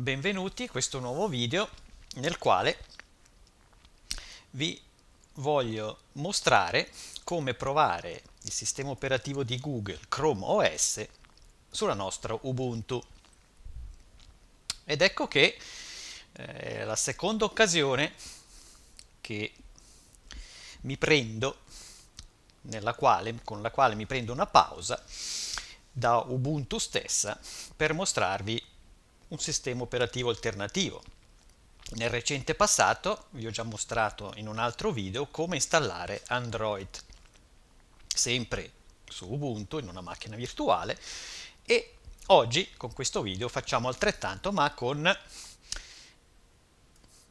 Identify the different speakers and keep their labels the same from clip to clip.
Speaker 1: benvenuti a questo nuovo video nel quale vi voglio mostrare come provare il sistema operativo di Google Chrome OS sulla nostra Ubuntu ed ecco che è eh, la seconda occasione che mi prendo quale, con la quale mi prendo una pausa da Ubuntu stessa per mostrarvi un sistema operativo alternativo. Nel recente passato vi ho già mostrato in un altro video come installare Android, sempre su Ubuntu in una macchina virtuale e oggi con questo video facciamo altrettanto ma con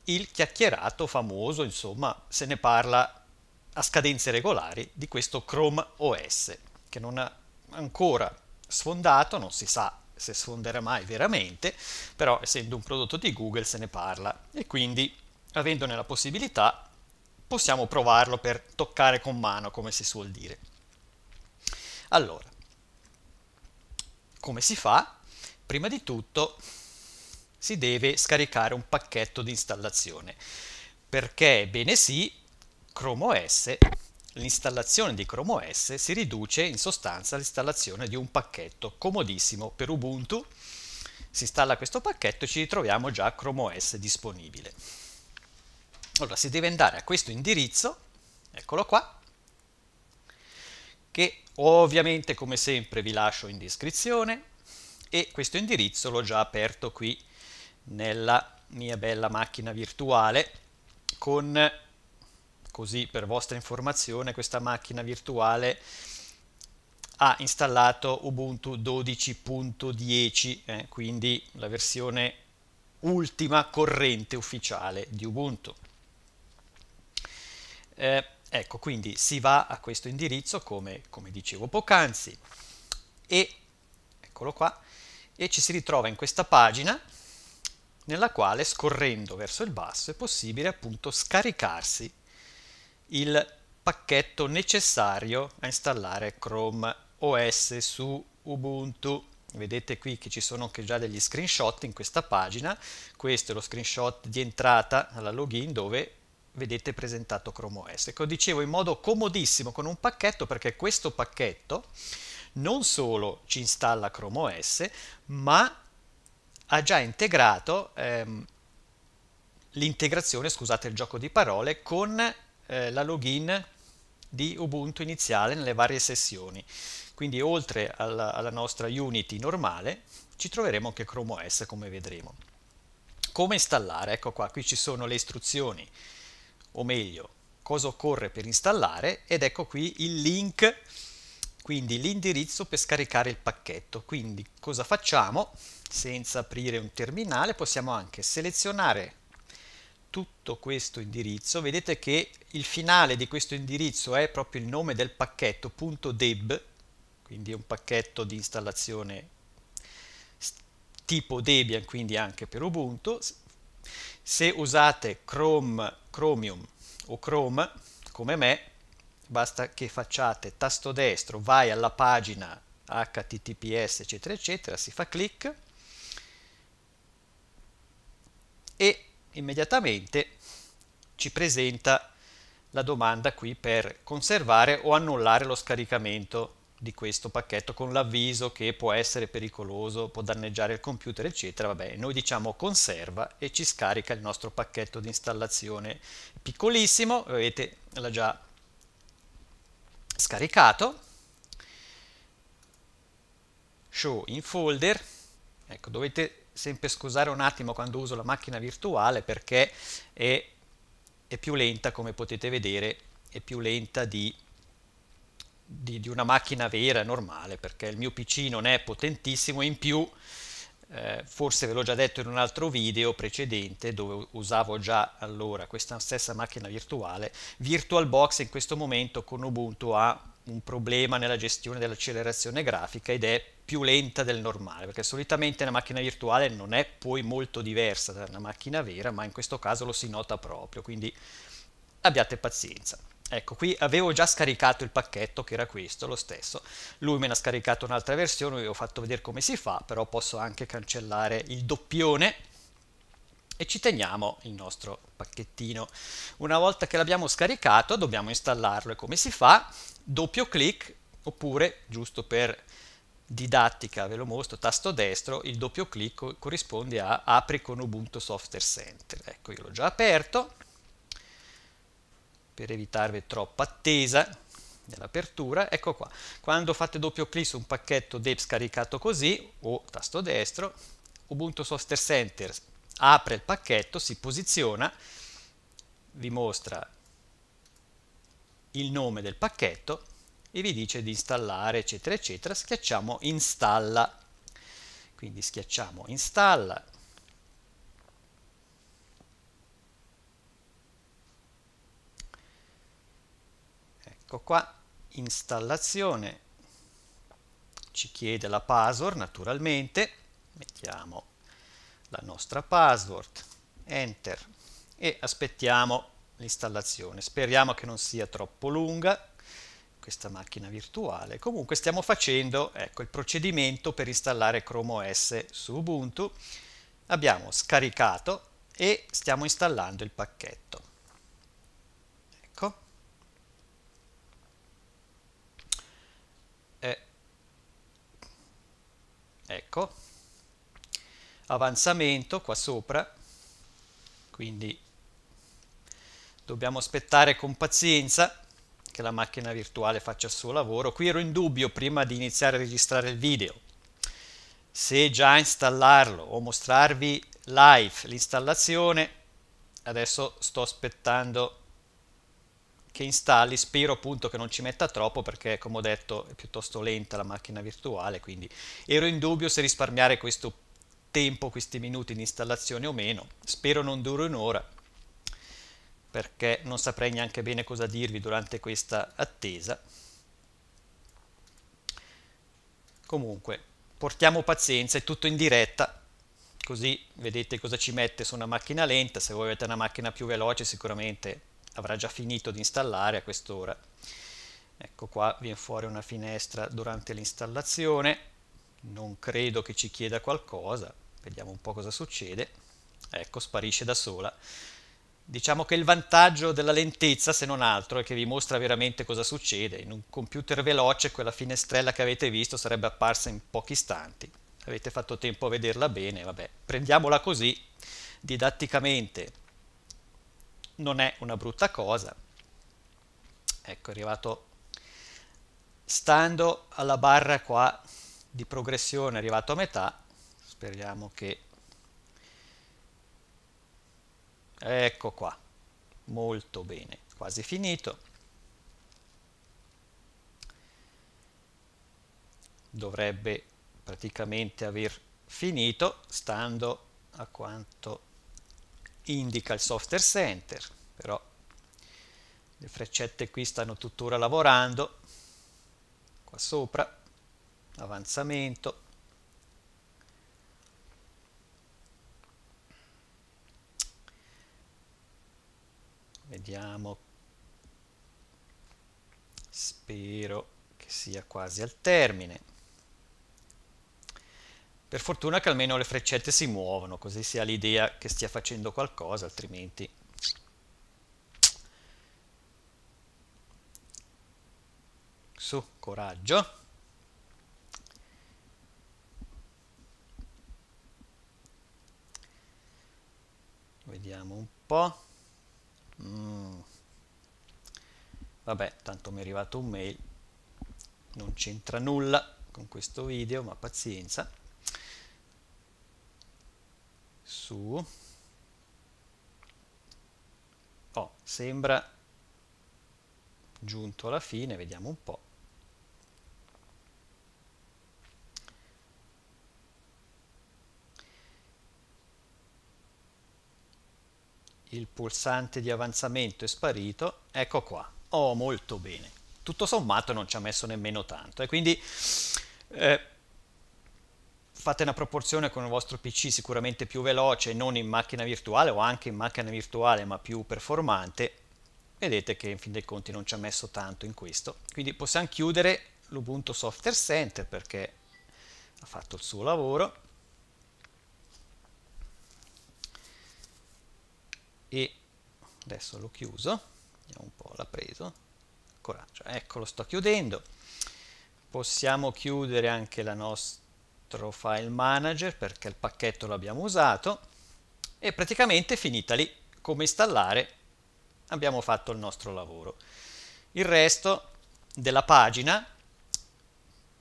Speaker 1: il chiacchierato famoso, insomma se ne parla a scadenze regolari di questo Chrome OS che non ha ancora sfondato, non si sa se sfonderà mai veramente, però essendo un prodotto di Google se ne parla e quindi avendone la possibilità possiamo provarlo per toccare con mano come si suol dire. Allora, come si fa? Prima di tutto si deve scaricare un pacchetto di installazione perché bene sì Chrome OS l'installazione di Chrome OS si riduce in sostanza all'installazione di un pacchetto comodissimo per Ubuntu. Si installa questo pacchetto e ci ritroviamo già Chrome OS disponibile. Allora si deve andare a questo indirizzo, eccolo qua, che ovviamente come sempre vi lascio in descrizione e questo indirizzo l'ho già aperto qui nella mia bella macchina virtuale con così per vostra informazione, questa macchina virtuale ha installato Ubuntu 12.10, eh, quindi la versione ultima corrente ufficiale di Ubuntu. Eh, ecco, quindi si va a questo indirizzo, come, come dicevo poc'anzi, e eccolo qua, e ci si ritrova in questa pagina nella quale scorrendo verso il basso è possibile appunto scaricarsi il pacchetto necessario a installare Chrome OS su Ubuntu. Vedete qui che ci sono anche già degli screenshot in questa pagina. Questo è lo screenshot di entrata alla login dove vedete presentato Chrome OS. Ecco, dicevo in modo comodissimo con un pacchetto perché questo pacchetto non solo ci installa Chrome OS, ma ha già integrato ehm, l'integrazione, scusate il gioco di parole, con eh, la login di Ubuntu iniziale nelle varie sessioni. Quindi oltre alla, alla nostra Unity normale ci troveremo anche Chrome OS come vedremo. Come installare? Ecco qua, qui ci sono le istruzioni, o meglio, cosa occorre per installare ed ecco qui il link, quindi l'indirizzo per scaricare il pacchetto. Quindi cosa facciamo? Senza aprire un terminale possiamo anche selezionare tutto questo indirizzo, vedete che il finale di questo indirizzo è proprio il nome del pacchetto .deb, quindi è un pacchetto di installazione tipo Debian, quindi anche per Ubuntu. Se usate Chrome, Chromium o Chrome, come me, basta che facciate tasto destro, vai alla pagina https eccetera eccetera, si fa clic e immediatamente ci presenta la domanda qui per conservare o annullare lo scaricamento di questo pacchetto con l'avviso che può essere pericoloso, può danneggiare il computer, eccetera. Vabbè, noi diciamo conserva e ci scarica il nostro pacchetto di installazione piccolissimo, vedete l'ha già scaricato. Show in folder, ecco dovete sempre scusare un attimo quando uso la macchina virtuale perché è, è più lenta come potete vedere è più lenta di, di, di, una macchina vera normale perché il mio PC non è potentissimo in più eh, forse ve l'ho già detto in un altro video precedente dove usavo già allora questa stessa macchina virtuale VirtualBox in questo momento con Ubuntu ha un problema nella gestione dell'accelerazione grafica ed è più lenta del normale, perché solitamente una macchina virtuale non è poi molto diversa da una macchina vera, ma in questo caso lo si nota proprio, quindi abbiate pazienza. Ecco, qui avevo già scaricato il pacchetto che era questo, lo stesso. Lui me ne ha scaricato un'altra versione, vi ho fatto vedere come si fa, però posso anche cancellare il doppione e ci teniamo il nostro pacchettino. Una volta che l'abbiamo scaricato dobbiamo installarlo e come si fa? Doppio clic oppure, giusto per didattica ve lo mostro, tasto destro, il doppio clic corrisponde a apri con Ubuntu Software Center. Ecco, io l'ho già aperto per evitarvi troppa attesa nell'apertura, ecco qua. Quando fate doppio clic su un pacchetto deb scaricato così, o tasto destro, Ubuntu Software Center apre il pacchetto, si posiziona, vi mostra il nome del pacchetto e vi dice di installare eccetera eccetera, schiacciamo installa, quindi schiacciamo installa, ecco qua, installazione, ci chiede la password naturalmente, mettiamo la nostra password, enter e aspettiamo l'installazione. Speriamo che non sia troppo lunga questa macchina virtuale. Comunque stiamo facendo ecco, il procedimento per installare Chrome OS su Ubuntu. Abbiamo scaricato e stiamo installando il pacchetto. Ecco. Eh. Ecco avanzamento qua sopra, quindi dobbiamo aspettare con pazienza che la macchina virtuale faccia il suo lavoro. Qui ero in dubbio prima di iniziare a registrare il video, se già installarlo o mostrarvi live l'installazione, adesso sto aspettando che installi, spero appunto che non ci metta troppo perché come ho detto è piuttosto lenta la macchina virtuale, quindi ero in dubbio se risparmiare questo tempo questi minuti di installazione o meno, spero non duri un'ora perché non saprei neanche bene cosa dirvi durante questa attesa. Comunque, portiamo pazienza, è tutto in diretta, così vedete cosa ci mette su una macchina lenta, se voi avete una macchina più veloce sicuramente avrà già finito di installare a quest'ora. Ecco qua viene fuori una finestra durante l'installazione, non credo che ci chieda qualcosa, vediamo un po' cosa succede, ecco sparisce da sola. Diciamo che il vantaggio della lentezza, se non altro, è che vi mostra veramente cosa succede. In un computer veloce quella finestrella che avete visto sarebbe apparsa in pochi istanti. Avete fatto tempo a vederla bene, vabbè, prendiamola così, didatticamente non è una brutta cosa. Ecco, è arrivato stando alla barra qua di progressione arrivato a metà, speriamo che... Ecco qua, molto bene, quasi finito. Dovrebbe praticamente aver finito, stando a quanto indica il software center, però le freccette qui stanno tuttora lavorando, qua sopra avanzamento vediamo spero che sia quasi al termine per fortuna che almeno le freccette si muovono così si ha l'idea che stia facendo qualcosa altrimenti su coraggio vediamo un po'. Mm. Vabbè, tanto mi è arrivato un mail, non c'entra nulla con questo video, ma pazienza. Su. Oh, sembra giunto alla fine, vediamo un po'. il pulsante di avanzamento è sparito, ecco qua. Oh, molto bene. Tutto sommato non ci ha messo nemmeno tanto. E quindi eh, fate una proporzione con il vostro PC sicuramente più veloce, non in macchina virtuale o anche in macchina virtuale ma più performante. Vedete che in fin dei conti non ci ha messo tanto in questo. Quindi possiamo chiudere l'Ubuntu Software Center perché ha fatto il suo lavoro e adesso l'ho chiuso, vediamo un po', l'ha preso, coraggio, cioè, ecco sto chiudendo, possiamo chiudere anche il nostro file manager perché il pacchetto l'abbiamo usato e praticamente finita lì, come installare abbiamo fatto il nostro lavoro. Il resto della pagina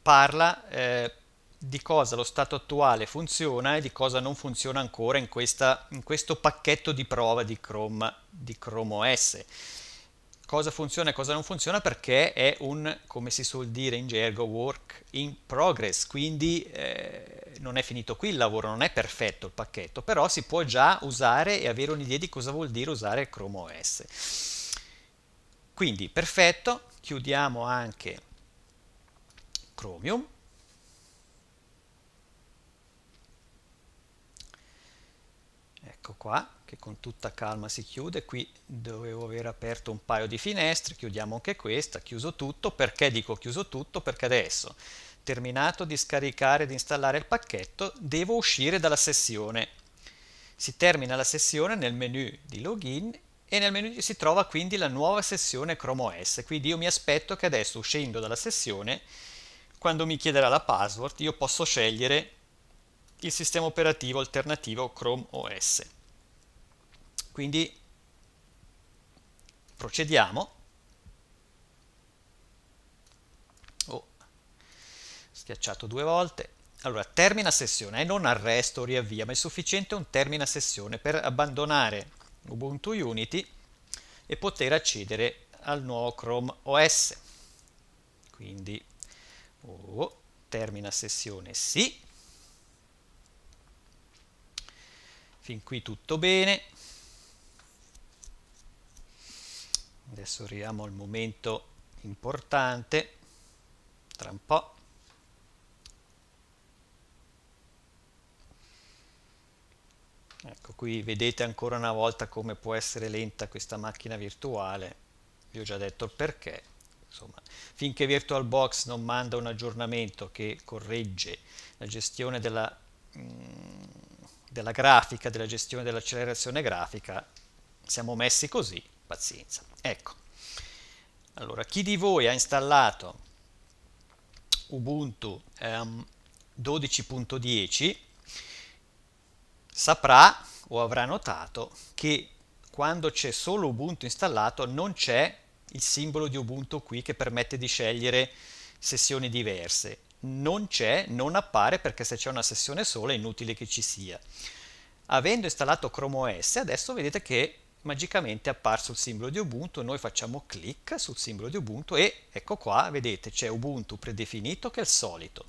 Speaker 1: parla eh, di cosa lo stato attuale funziona e di cosa non funziona ancora in, questa, in questo pacchetto di prova di Chrome, di Chrome OS. Cosa funziona e cosa non funziona perché è un, come si suol dire in gergo, work in progress, quindi eh, non è finito qui il lavoro, non è perfetto il pacchetto, però si può già usare e avere un'idea di cosa vuol dire usare Chrome OS. Quindi perfetto, chiudiamo anche Chromium ecco qua che con tutta calma si chiude qui dovevo aver aperto un paio di finestre chiudiamo anche questa chiuso tutto perché dico chiuso tutto perché adesso terminato di scaricare e di installare il pacchetto devo uscire dalla sessione si termina la sessione nel menu di login e nel menu si trova quindi la nuova sessione Chrome OS quindi io mi aspetto che adesso uscendo dalla sessione quando mi chiederà la password io posso scegliere il sistema operativo alternativo Chrome OS quindi procediamo. Oh, schiacciato due volte. Allora, termina sessione eh, non arresto o riavvia, ma è sufficiente un termina sessione per abbandonare Ubuntu Unity e poter accedere al nuovo Chrome OS. Quindi, oh, termina sessione sì. Fin qui tutto bene. adesso arriviamo al momento importante tra un po' ecco qui vedete ancora una volta come può essere lenta questa macchina virtuale vi ho già detto il perché insomma finché VirtualBox non manda un aggiornamento che corregge la gestione della, mh, mm, della grafica della gestione dell'accelerazione grafica siamo messi così pazienza. Ecco, allora chi di voi ha installato Ubuntu um, ehm, 12.10 saprà o avrà notato che quando c'è solo Ubuntu installato non c'è il simbolo di Ubuntu qui che permette di scegliere sessioni diverse. Non c'è, non appare perché se c'è una sessione sola è inutile che ci sia. Avendo installato Chrome OS adesso vedete che magicamente è apparso il simbolo di Ubuntu, noi facciamo clic sul simbolo di Ubuntu e ecco qua, vedete, c'è Ubuntu predefinito che è il solito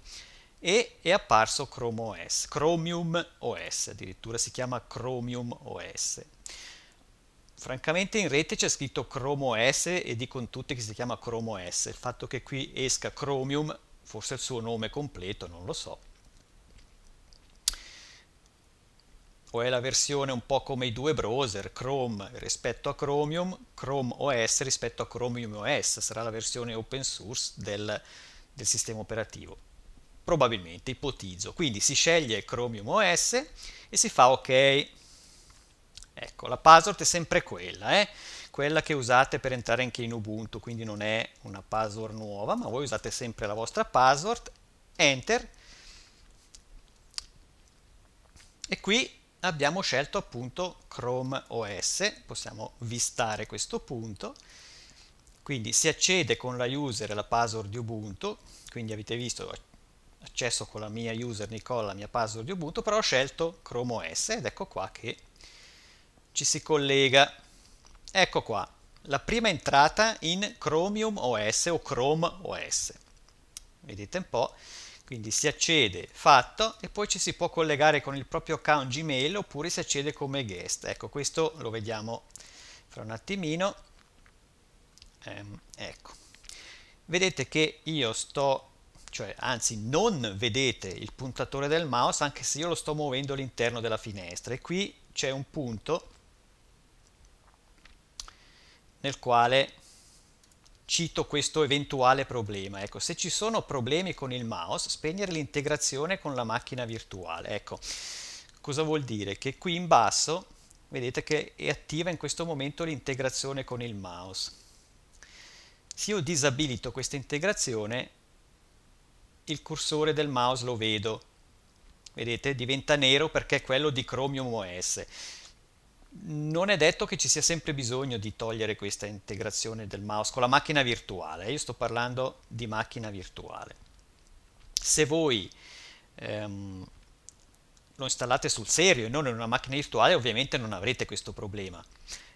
Speaker 1: e è apparso Chrome OS, Chromium OS, addirittura si chiama Chromium OS. Francamente in rete c'è scritto Chrome OS e dicono tutti che si chiama Chrome OS, il fatto che qui esca Chromium, forse il suo nome completo, non lo so, sviluppo è la versione un po' come i due browser, Chrome rispetto a Chromium, Chrome OS rispetto a Chromium OS, sarà la versione open source del, del sistema operativo. Probabilmente, ipotizzo. Quindi si sceglie Chromium OS e si fa OK. Ecco, la password è sempre quella, eh? quella che usate per entrare anche in Ubuntu, quindi non è una password nuova, ma voi usate sempre la vostra password, Enter, e qui abbiamo scelto appunto Chrome OS, possiamo vistare questo punto, quindi si accede con la user e la password di Ubuntu, quindi avete visto accesso con la mia user Nicola, la mia password di Ubuntu, però ho scelto Chrome OS ed ecco qua che ci si collega. Ecco qua, la prima entrata in Chromium OS o Chrome OS. Vedete un po', quindi si accede fatto e poi ci si può collegare con il proprio account Gmail oppure si accede come guest. Ecco, questo lo vediamo fra un attimino. Ehm, ecco. Vedete che io sto, cioè anzi non vedete il puntatore del mouse anche se io lo sto muovendo all'interno della finestra e qui c'è un punto nel quale cito questo eventuale problema. Ecco, se ci sono problemi con il mouse, spegnere l'integrazione con la macchina virtuale. Ecco, cosa vuol dire? Che qui in basso vedete che è attiva in questo momento l'integrazione con il mouse. Se io disabilito questa integrazione, il cursore del mouse lo vedo. Vedete, diventa nero perché è quello di Chromium OS non è detto che ci sia sempre bisogno di togliere questa integrazione del mouse con la macchina virtuale, io sto parlando di macchina virtuale. Se voi ehm, lo installate sul serio e non in una macchina virtuale, ovviamente non avrete questo problema.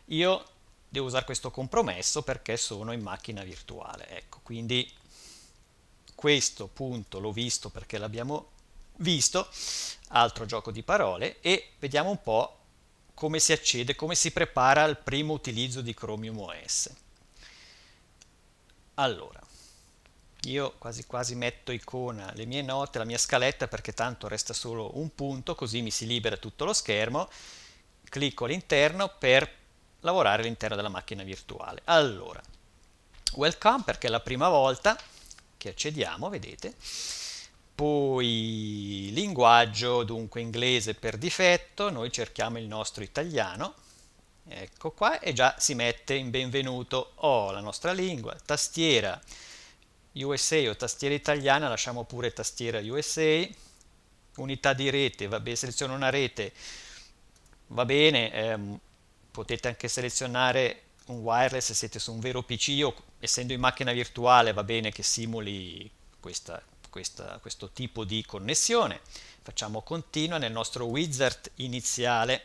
Speaker 1: Io devo usare questo compromesso perché sono in macchina virtuale, ecco, quindi questo punto l'ho visto perché l'abbiamo visto, altro gioco di parole, e vediamo un po' come si accede, come si prepara al primo utilizzo di Chromium OS. Allora, io quasi quasi metto icona le mie note, la mia scaletta perché tanto resta solo un punto, così mi si libera tutto lo schermo, clicco all'interno per lavorare all'interno della macchina virtuale. Allora, welcome perché è la prima volta che accediamo, vedete, poi linguaggio, dunque inglese per difetto, noi cerchiamo il nostro italiano, ecco qua, e già si mette in benvenuto ho oh, la nostra lingua, tastiera USA o tastiera italiana, lasciamo pure tastiera USA, unità di rete, va bene, seleziono una rete, va bene, ehm, potete anche selezionare un wireless se siete su un vero PC io essendo in macchina virtuale va bene che simuli questa questa, questo tipo di connessione. Facciamo continua nel nostro wizard iniziale.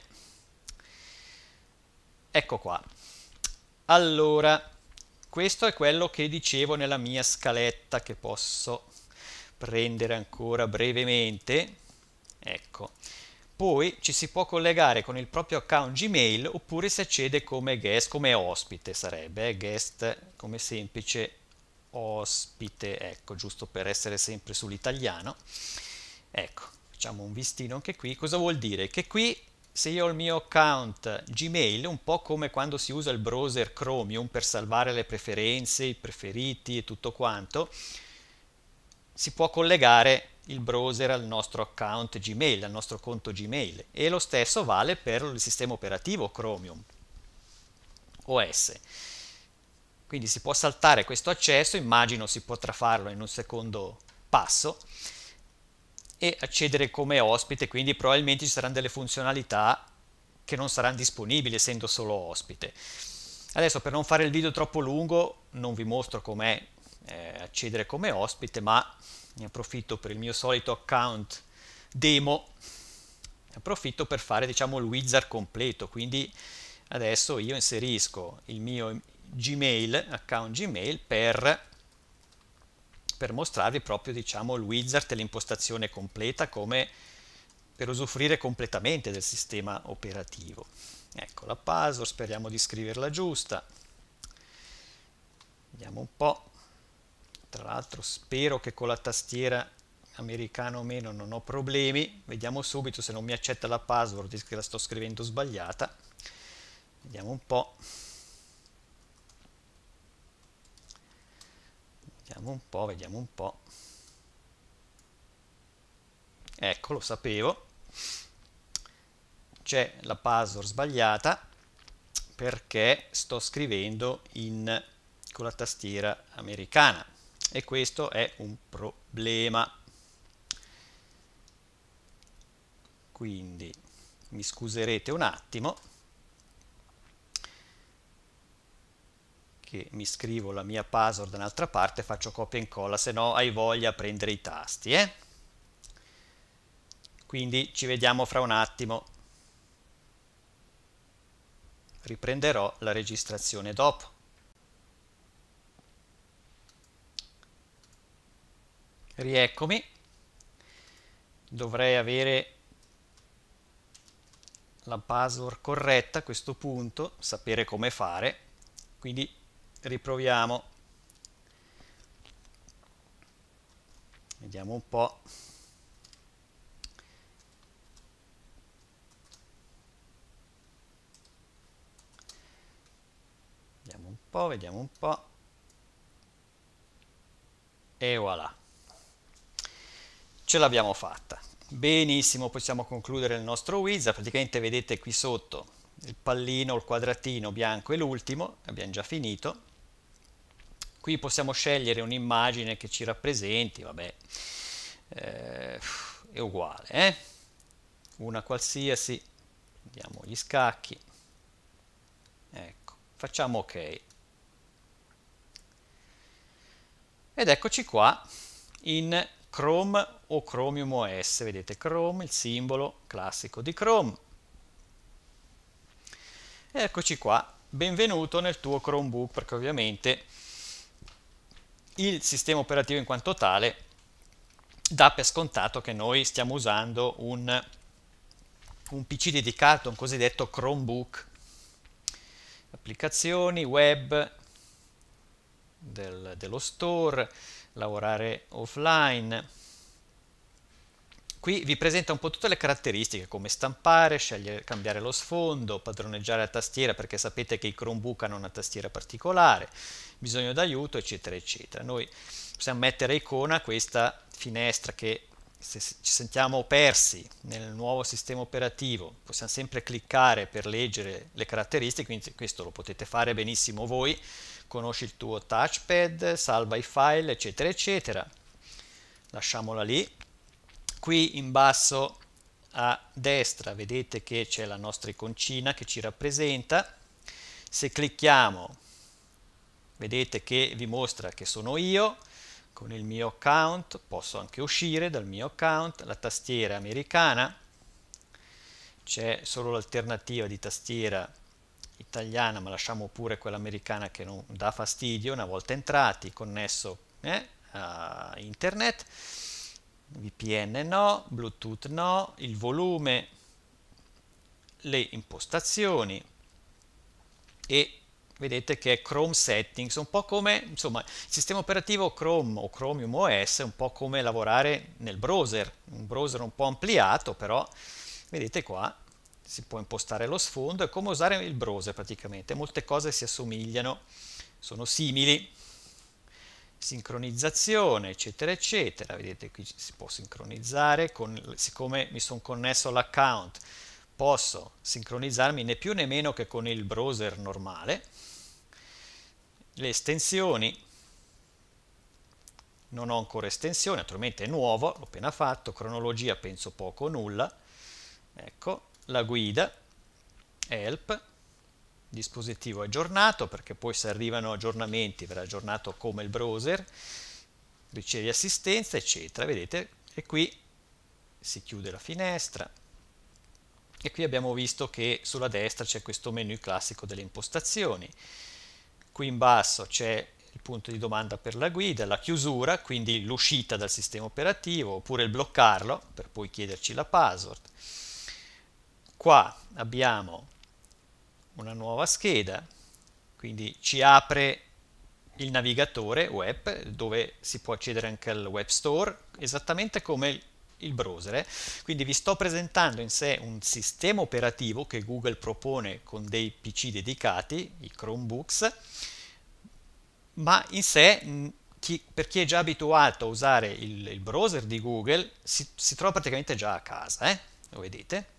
Speaker 1: Ecco qua. Allora, questo è quello che dicevo nella mia scaletta che posso prendere ancora brevemente. Ecco. Poi ci si può collegare con il proprio account Gmail oppure si accede come guest, come ospite sarebbe, eh, guest come semplice ospite, ecco, giusto per essere sempre sull'italiano. Ecco, facciamo un vistino anche qui. Cosa vuol dire? Che qui se io ho il mio account Gmail, un po' come quando si usa il browser Chromium per salvare le preferenze, i preferiti e tutto quanto, si può collegare il browser al nostro account Gmail, al nostro conto Gmail e lo stesso vale per il sistema operativo Chromium OS. Quindi si può saltare questo accesso, immagino si potrà farlo in un secondo passo, e accedere come ospite, quindi probabilmente ci saranno delle funzionalità che non saranno disponibili essendo solo ospite. Adesso per non fare il video troppo lungo non vi mostro com'è eh, accedere come ospite, ma ne approfitto per il mio solito account demo, ne approfitto per fare diciamo il wizard completo, quindi adesso io inserisco il mio Gmail, account Gmail per, per mostrarvi proprio diciamo, il wizard e l'impostazione completa come per usufruire completamente del sistema operativo. Ecco la password, speriamo di scriverla giusta. Vediamo un po'. Tra l'altro spero che con la tastiera americana o meno non ho problemi. Vediamo subito se non mi accetta la password, che la sto scrivendo sbagliata. Vediamo un po'. Vediamo un po', vediamo un po'. Ecco, lo sapevo. C'è la password sbagliata perché sto scrivendo in, con la tastiera americana e questo è un problema. Quindi mi scuserete un attimo. che mi scrivo la mia password da un'altra parte, faccio copia e incolla, se no hai voglia a prendere i tasti. Eh? Quindi ci vediamo fra un attimo. Riprenderò la registrazione dopo. Rieccomi. Dovrei avere la password corretta a questo punto, sapere come fare, quindi riproviamo vediamo un po' vediamo un po' vediamo un po' e voilà ce l'abbiamo fatta benissimo possiamo concludere il nostro wizard praticamente vedete qui sotto il pallino il quadratino bianco è l'ultimo abbiamo già finito Qui possiamo scegliere un'immagine che ci rappresenti, vabbè, eh, è uguale, eh? una qualsiasi, andiamo gli scacchi, ecco, facciamo ok. Ed eccoci qua in Chrome o Chromium OS, vedete Chrome, il simbolo classico di Chrome. Ed eccoci qua, benvenuto nel tuo Chromebook perché ovviamente il sistema operativo in quanto tale dà per scontato che noi stiamo usando un, un PC dedicato, un cosiddetto Chromebook, applicazioni, web, del, dello store, lavorare offline, Qui vi presenta un po' tutte le caratteristiche, come stampare, scegliere, cambiare lo sfondo, padroneggiare la tastiera perché sapete che i Chromebook hanno una tastiera particolare, bisogno d'aiuto, eccetera, eccetera. Noi possiamo mettere icona questa finestra che se ci sentiamo persi nel nuovo sistema operativo, possiamo sempre cliccare per leggere le caratteristiche, quindi questo lo potete fare benissimo voi, conosci il tuo touchpad, salva i file, eccetera, eccetera. Lasciamola lì qui in basso a destra vedete che c'è la nostra iconcina che ci rappresenta se clicchiamo vedete che vi mostra che sono io con il mio account posso anche uscire dal mio account la tastiera americana c'è solo l'alternativa di tastiera italiana ma lasciamo pure quella americana che non dà fastidio una volta entrati connesso eh, a internet VPN no, Bluetooth no, il volume, le impostazioni e vedete che è Chrome Settings, un po' come, insomma, il sistema operativo Chrome o Chromium OS è un po' come lavorare nel browser, un browser un po' ampliato, però vedete qua si può impostare lo sfondo, è come usare il browser praticamente, molte cose si assomigliano, sono simili sincronizzazione eccetera eccetera vedete qui si può sincronizzare con, siccome mi sono connesso all'account posso sincronizzarmi né più né meno che con il browser normale le estensioni non ho ancora estensione naturalmente è nuovo l'ho appena fatto cronologia penso poco o nulla ecco la guida help dispositivo aggiornato perché poi se arrivano aggiornamenti verrà aggiornato come il browser, ricevi assistenza eccetera, vedete? E qui si chiude la finestra e qui abbiamo visto che sulla destra c'è questo menu classico delle impostazioni, qui in basso c'è il punto di domanda per la guida, la chiusura, quindi l'uscita dal sistema operativo oppure il bloccarlo per poi chiederci la password. Qua abbiamo una nuova scheda, quindi ci apre il navigatore web dove si può accedere anche al web store, esattamente come il browser. Quindi vi sto presentando in sé un sistema operativo che Google propone con dei PC dedicati, i Chromebooks, ma in sé mm, chi, per chi è già abituato a usare il, il browser di Google si, si, trova praticamente già a casa, eh? lo vedete?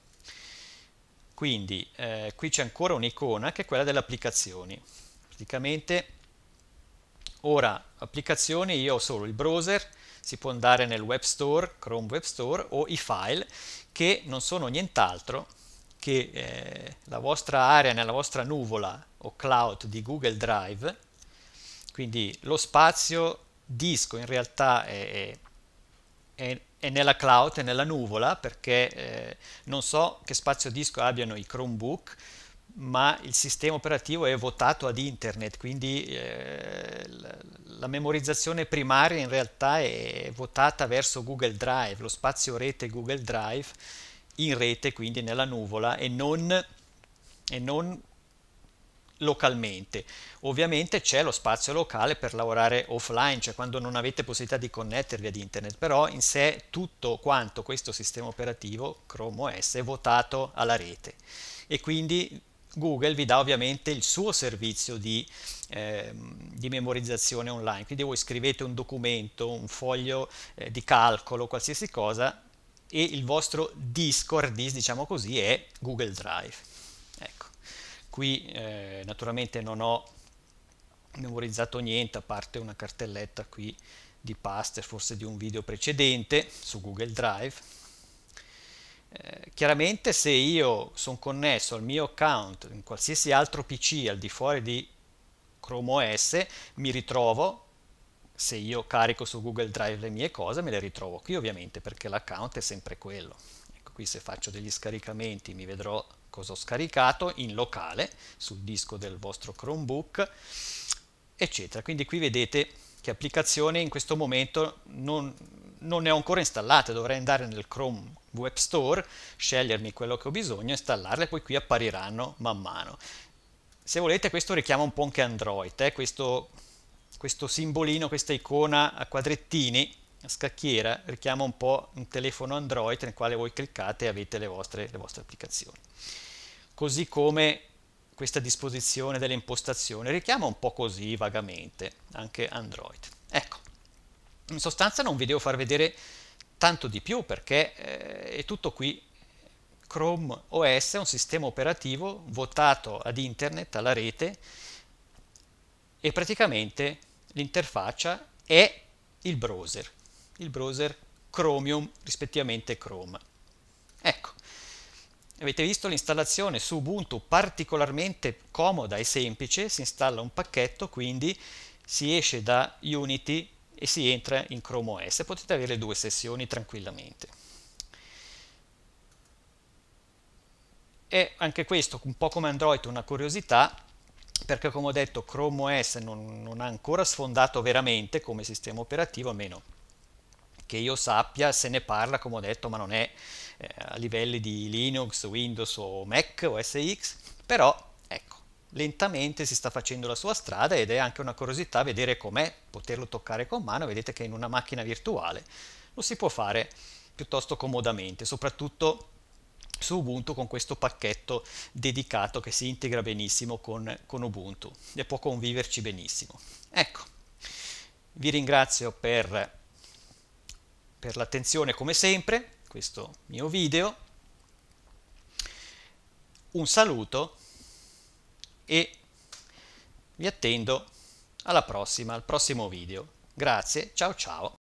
Speaker 1: Quindi eh, qui c'è ancora un'icona che è quella delle applicazioni. Praticamente ora applicazioni io ho solo il browser, si può andare nel web store, Chrome Web Store o i file che non sono nient'altro che eh, la vostra area nella vostra nuvola o cloud di Google Drive, quindi lo spazio disco in realtà è, è, è nella cloud, è nella nuvola, perché eh, non so che spazio disco abbiano i Chromebook, ma il sistema operativo è votato ad internet, quindi eh, la memorizzazione primaria in realtà è votata verso Google Drive, lo spazio rete Google Drive in rete, quindi nella nuvola, e non, e non localmente. Ovviamente c'è lo spazio locale per lavorare offline, cioè quando non avete possibilità di connettervi ad internet, però in sé tutto quanto questo sistema operativo Chrome OS è votato alla rete e quindi Google vi dà ovviamente il suo servizio di, eh, di, memorizzazione online, quindi voi scrivete un documento, un foglio eh, di calcolo, qualsiasi cosa e il vostro Discord, diciamo così, è Google Drive qui eh, naturalmente non ho memorizzato niente a parte una cartelletta qui di paste forse di un video precedente su Google Drive eh, chiaramente se io sono connesso al mio account in qualsiasi altro PC al di fuori di Chrome OS mi ritrovo se io carico su Google Drive le mie cose me le ritrovo qui ovviamente perché l'account è sempre quello ecco qui se faccio degli scaricamenti mi vedrò cosa ho scaricato in locale sul disco del vostro Chromebook, eccetera. Quindi qui vedete che applicazioni in questo momento non, non ne ho ancora installate, dovrei andare nel Chrome Web Store, scegliermi quello che ho bisogno, installarle, poi qui appariranno man mano. Se volete questo richiama un po' anche Android, eh? questo, questo simbolino, questa icona a quadrettini, a scacchiera, richiama un po' un telefono Android nel quale voi cliccate e avete le vostre, le vostre applicazioni così come questa disposizione delle impostazioni richiama un po' così vagamente anche Android. Ecco, in sostanza non vi devo far vedere tanto di più perché eh, è tutto qui. Chrome OS è un sistema operativo votato ad internet, alla rete e praticamente l'interfaccia è il browser, il browser Chromium rispettivamente Chrome. Ecco, Avete visto l'installazione su Ubuntu particolarmente comoda e semplice, si installa un pacchetto, quindi si esce da Unity e si entra in Chrome OS. Potete avere due sessioni tranquillamente. E anche questo, un po' come Android, una curiosità, perché come ho detto Chrome OS non, non ha ancora sfondato veramente come sistema operativo, almeno che io sappia se ne parla, come ho detto, ma non è eh, a livelli di Linux, Windows o Mac o SX, però ecco, lentamente si sta facendo la sua strada ed è anche una curiosità vedere com'è, poterlo toccare con mano, vedete che in una macchina virtuale lo si può fare piuttosto comodamente, soprattutto su Ubuntu con questo pacchetto dedicato che si integra benissimo con, con, Ubuntu e può conviverci benissimo. Ecco, vi ringrazio per per l'attenzione come sempre, questo mio video, un saluto e vi attendo alla prossima, al prossimo video. Grazie, ciao ciao!